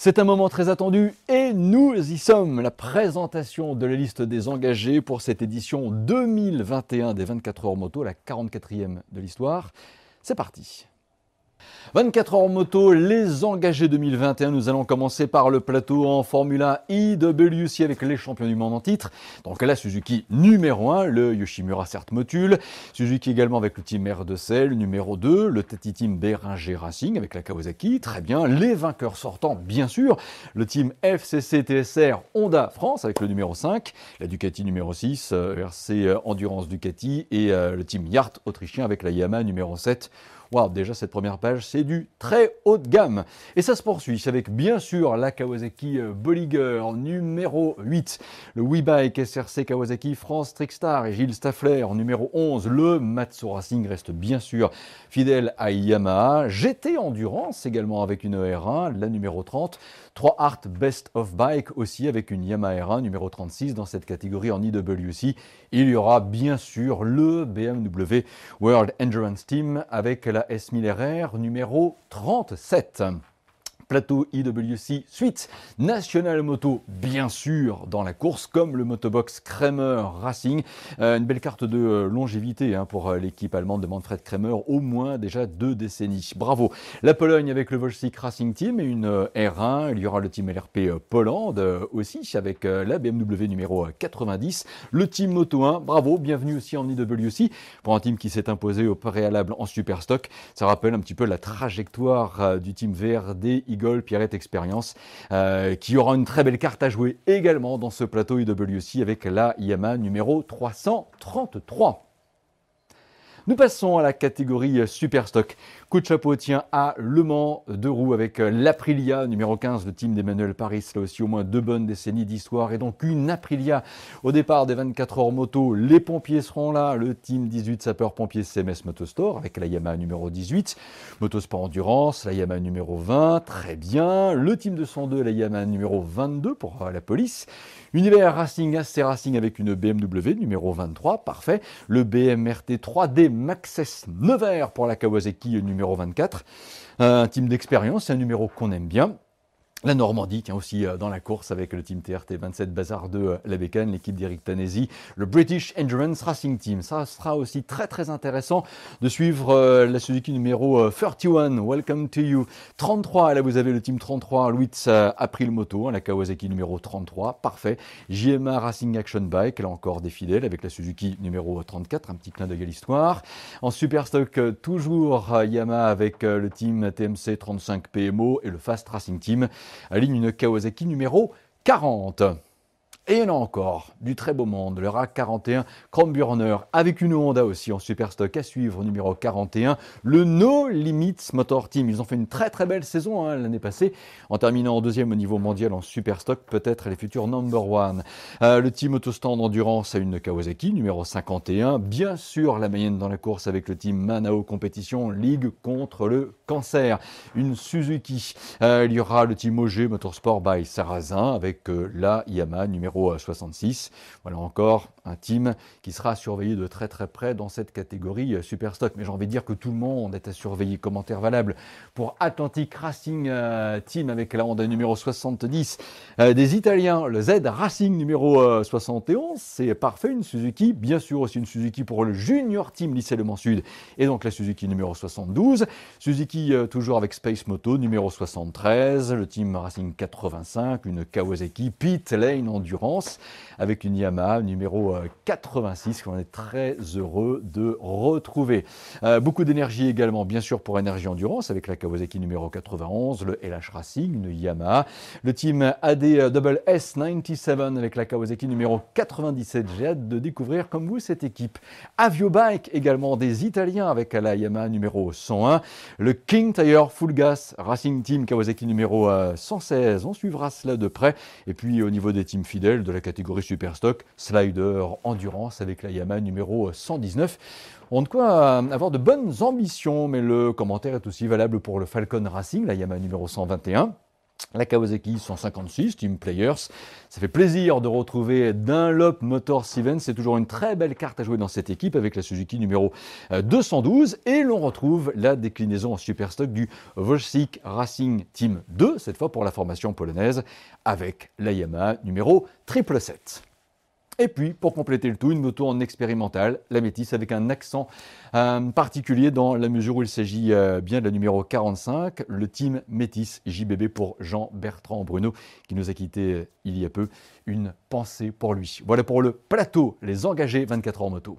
C'est un moment très attendu et nous y sommes. La présentation de la liste des engagés pour cette édition 2021 des 24 heures moto, la 44e de l'histoire. C'est parti. 24 heures moto, les engagés 2021. Nous allons commencer par le plateau en Formula IWC avec les champions du monde en titre. Donc là, Suzuki numéro 1, le Yoshimura Cert Motul. Suzuki également avec le team r 2 numéro 2, le Tati Team Beringer Racing avec la Kawasaki. Très bien. Les vainqueurs sortants, bien sûr, le team FCC TSR Honda France avec le numéro 5, la Ducati numéro 6, euh, RC euh, Endurance Ducati et euh, le team Yart autrichien avec la Yamaha numéro 7 déjà cette première page, c'est du très haut de gamme. Et ça se poursuit avec bien sûr la Kawasaki euh, Bolliger numéro 8, le bike SRC Kawasaki France Trickstar et Gilles Staffler numéro 11, le Matsu Racing reste bien sûr fidèle à Yamaha, GT Endurance également avec une R1, la numéro 30, 3 Art Best of Bike aussi avec une Yamaha R1 numéro 36 dans cette catégorie en IWC. Il y aura bien sûr le BMW World Endurance Team avec la la S1000RR numéro 37 plateau IWC Suite, National Moto bien sûr dans la course, comme le motobox Kramer Racing. Euh, une belle carte de euh, longévité hein, pour euh, l'équipe allemande de Manfred Kramer, au moins déjà deux décennies. Bravo. La Pologne avec le Volsic Racing Team et une R1. Il y aura le team LRP Pologne aussi avec la BMW numéro 90. Le team Moto 1, bravo. Bienvenue aussi en IWC pour un team qui s'est imposé au préalable en Superstock. Ça rappelle un petit peu la trajectoire du team VRD Pierrette Experience, euh, qui aura une très belle carte à jouer également dans ce plateau IWC e avec la Yamaha numéro 333. Nous passons à la catégorie Superstock. Coup de chapeau tient à Le Mans de roue avec euh, l'Aprilia numéro 15, le team d'Emmanuel Paris. Là aussi au moins deux bonnes décennies d'histoire et donc une Aprilia au départ des 24 heures moto. Les pompiers seront là, le team 18 sapeurs-pompiers CMS Motostore avec la Yamaha numéro 18, Motosport Endurance, la Yamaha numéro 20, très bien. Le team 202, la Yamaha numéro 22 pour euh, la police. Univers Racing, AC Racing avec une BMW numéro 23, parfait. Le BMRT 3D Maxes Nevers pour la Kawasaki numéro 24. Un team d'expérience, un numéro qu'on aime bien. La Normandie tient aussi euh, dans la course avec le team TRT27 Bazar de euh, la Bécane, l'équipe d'Eric Tanesi, le British Endurance Racing Team. Ça sera aussi très très intéressant de suivre euh, la Suzuki numéro 31, Welcome to You. 33, là vous avez le team 33, Louis le Moto, hein, la Kawasaki numéro 33, parfait. JMA Racing Action Bike, là encore des fidèles avec la Suzuki numéro 34, un petit clin d'œil à l'histoire. En Superstock, toujours Yamaha avec le team TMC 35 PMO et le Fast Racing Team aligne une Kawasaki numéro 40. Et il encore du très beau monde, le RAC 41 Chromeburner avec une Honda aussi en Superstock à suivre, numéro 41, le No Limits Motor Team. Ils ont fait une très très belle saison hein, l'année passée, en terminant en deuxième au niveau mondial en Superstock, peut-être les futurs number one. Euh, le team autostand endurance à une Kawasaki, numéro 51. Bien sûr, la moyenne dans la course avec le team Manao Compétition Ligue contre le cancer, une Suzuki. Euh, il y aura le team OG Motorsport by Sarrazin avec euh, la Yamaha numéro 66. Euh, voilà encore un team qui sera surveillé de très très près dans cette catégorie euh, Superstock. Mais j'ai envie de dire que tout le monde est à surveiller. Commentaire valable pour Atlantic Racing euh, Team avec la Honda numéro 70 des Italiens, le Z Racing numéro 71, c'est parfait, une Suzuki, bien sûr aussi une Suzuki pour le Junior Team Lycée Le Sud, et donc la Suzuki numéro 72, Suzuki toujours avec Space Moto numéro 73, le Team Racing 85, une Kawasaki Pit Lane Endurance, avec une Yamaha numéro 86 euh, qu'on est très heureux de retrouver. Euh, beaucoup d'énergie également, bien sûr, pour Énergie Endurance avec la Kawasaki numéro 91, le LH Racing, une Yamaha, le team S 97 avec la Kawasaki numéro 97. J'ai hâte de découvrir comme vous cette équipe. Avio Bike également des Italiens avec la Yamaha numéro 101, le King Tire Full Gas Racing Team Kawasaki numéro 116. Euh, On suivra cela de près. Et puis au niveau des teams fidèles, de la catégorie Superstock Slider Endurance avec la Yamaha numéro 119. On de quoi avoir de bonnes ambitions, mais le commentaire est aussi valable pour le Falcon Racing, la Yamaha numéro 121. La Kawasaki 156 Team Players. Ça fait plaisir de retrouver Dunlop Motor Seven. C'est toujours une très belle carte à jouer dans cette équipe avec la Suzuki numéro 212. Euh, Et l'on retrouve la déclinaison en superstock du Volsic Racing Team 2, cette fois pour la formation polonaise, avec la Yamaha numéro 777. Et puis, pour compléter le tout, une moto en expérimental, la Métis, avec un accent euh, particulier dans la mesure où il s'agit euh, bien de la numéro 45, le team Métis JBB pour Jean-Bertrand Bruno, qui nous a quitté euh, il y a peu. Une pensée pour lui. Voilà pour le plateau, les engagés 24 heures en moto.